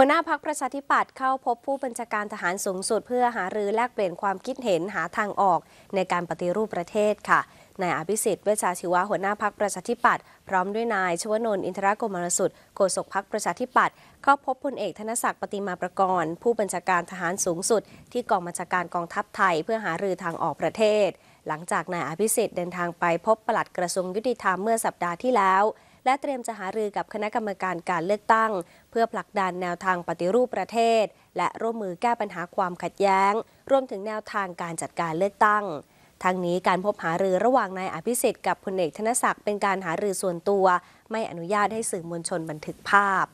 หัวหน้าพักประชาธิปัตย์เข้าพบผู้บัญชาการทหารสูงสุดเพื่อหารือ แลกเปลี่ยนความคิดเห็นหาทางออกในการปฏิรูปประเทศค่ะ นายอภิสิทธิ์ เวชชาชีวะหัวหน้าพักประชาธิปัตย์พร้อมด้วยนายชวนนท์อินทรกรมรสุดโฆษกพักประชาธิปัตย์เข้าพบพลเอกธนศักดิ์ ปฏิมาประกรณ์ผู้บัญชาการทหารสูงสุด ที่กองบัญชาการกองทัพไทย เพื่อหารือทางออกประเทศ หลังจากนายอภิสิทธิ์เดินทางไปพบปลัดกระทรวงยุติธรรมเมื่อสัปดาห์ที่แล้วและเตรียมจะหารือกับคณะกรรมการการเลือกตั้ง เพื่อผลักดันแนวทางปฏิรูปประเทศ และร่วมมือแก้ปัญหาความขัดแย้ง รวมถึงแนวทางการจัดการเลือกตั้งทางนี้การพบหารือระหว่างนายอภิสิทธิ์กับพลเอก ธนศักดิ์เป็นการหารือส่วนตัว ไม่อนุญาตให้สื่อมวลชนบันทึกภาพ